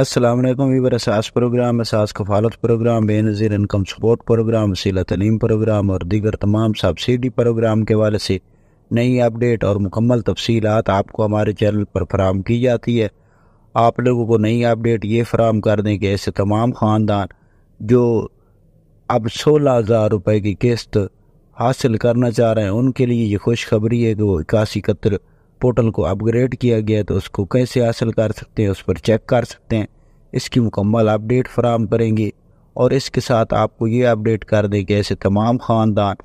असलम वीवर Ehsaas programme Ehsaas Kafaalat programme Benazir income support programme Waseela Taleem programme और दीगर तमाम सब्सिडी प्रोग्राम के वाले से नई अपडेट और मुकम्मल तफसीत आपको हमारे चैनल पर फराम की जाती है आप लोगों को नई अपडेट ये फराम कर दें कि ऐसे तमाम ख़ानदान जो अब सोलह हज़ार रुपये की किस्त हासिल करना चाह रहे हैं उनके लिए ये खुशखबरी है कि वो इक्यासी इकहत्तर पोर्टल को अपग्रेड किया गया तो उसको कैसे हासिल कर सकते हैं उस पर चेक कर सकते हैं इसकी मुकम्मल अपडेट फ्राहम करेंगे और इसके साथ आपको ये अपडेट कर दें कि ऐसे तमाम ख़ानदान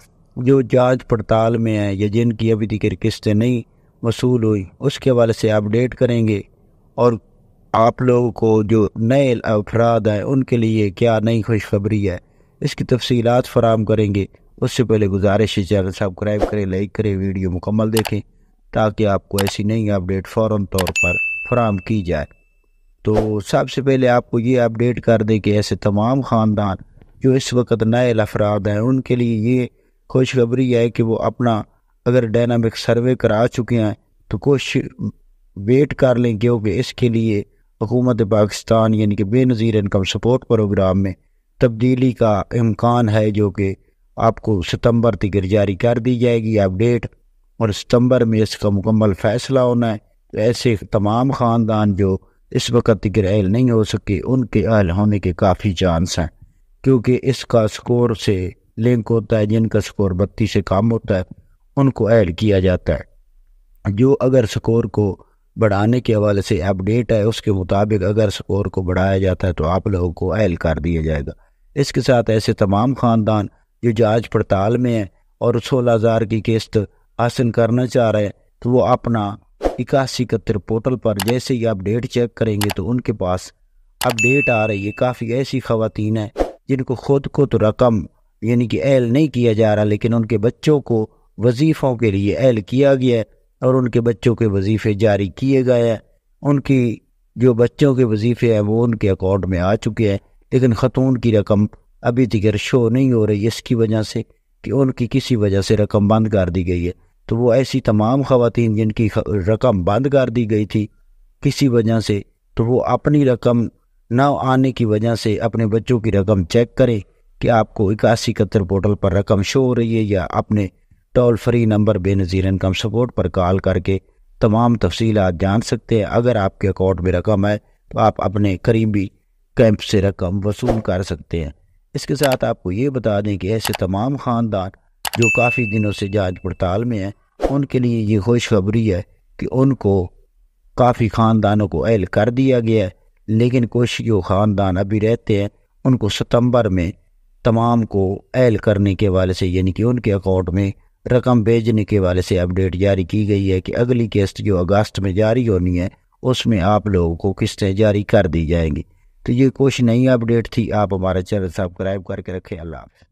जो जांच पड़ताल में हैं या जिनकी अभी तक किस्तें नहीं वसूल हुई उसके हवाले से अपडेट करेंगे और आप लोगों को जो नए अफराद हैं उनके लिए क्या नई खुशखबरी है इसकी तफसीत फराम करेंगे उससे पहले गुजारिश है चैनल सब्सक्राइब करें लाइक करें वीडियो मुकम्मल देखें ताकि आपको ऐसी नई अपडेट फ़ौर तौर पर फ्राहम की जाए तो सबसे पहले आपको ये अपडेट कर दें कि ऐसे तमाम ख़ानदान जो इस वक्त नए अफराद हैं उनके लिए ये खुशखबरी है कि वो अपना अगर डायनामिक सर्वे करा चुके हैं तो कुछ वेट कर लें क्योंकि इसके लिए हुकूमत पाकिस्तान यानी कि बेनज़ीर इनकम सपोर्ट प्रोग्राम में तब्दीली का इम्कान है जो कि आपको सितंबर तक जारी कर दी जाएगी अपडेट और सितंबर में इसका मुकम्मल फैसला होना है तो ऐसे तमाम ख़ानदान जो इस वक्त तक अहल नहीं हो सके उनके अहल होने के काफ़ी चांस हैं क्योंकि इसका स्कोर से लिंक होता है जिनका स्कोर बत्तीस से कम होता है उनको ऐड किया जाता है जो अगर स्कोर को बढ़ाने के हवाले से अपडेट है उसके मुताबिक अगर स्कोर को बढ़ाया जाता है तो आप लोगों को अहल कर दिया जाएगा इसके साथ ऐसे तमाम ख़ानदान जो जांच पड़ताल में हैं और सोलह हज़ार की किस्त आसन करना चाह रहे हैं तो वो अपना इक्यासी इकहत्तर पोर्टल पर जैसे ही आप डेट चेक करेंगे तो उनके पास अपडेट आ रही है काफ़ी ऐसी खातन हैं जिनको खुद को तो रकम यानी कि एल नहीं किया जा रहा लेकिन उनके बच्चों को वजीफ़ों के लिए एल किया गया है और उनके बच्चों के वजीफ़े जारी किए गए हैं उनकी जो बच्चों के वजीफ़े हैं वो उनके अकाउंट में आ चुके हैं लेकिन ख़तून की रकम अभी तक शो नहीं हो रही इसकी वजह से कि उनकी किसी वजह से रकम बंद कर दी गई है तो वो ऐसी तमाम खातन जिनकी रकम बंद कर दी गई थी किसी वजह से तो वो अपनी रकम न आने की वजह से अपने बच्चों की रकम चेक करें कि आपको इक्यासी इकहत्तर पोर्टल पर रकम शो हो रही है या अपने toll free number Benazir income support पर कॉल करके तमाम तफसील जान सकते हैं अगर आपके अकाउंट में रकम है तो आप अपने करीबी कैंप से रकम वसूल कर सकते हैं इसके साथ आपको ये बता दें कि ऐसे तमाम ख़ानदान जो काफ़ी दिनों से जांच पड़ताल में है उनके लिए ये खुशखबरी है कि उनको काफ़ी ख़ानदानों को अहल कर दिया गया है लेकिन कुछ जो ख़ानदान अभी रहते हैं उनको सितंबर में तमाम को अहल करने के वाले से यानी कि उनके अकाउंट में रकम भेजने के वाले से अपडेट जारी की गई है कि अगली किस्त जो अगस्त में जारी होनी है उसमें आप लोगों को किस्तें जारी कर दी जाएंगी तो ये कुछ नई अपडेट थी आप हमारा चैनल सब्सक्राइब करके रखें अल्लाह हाफ़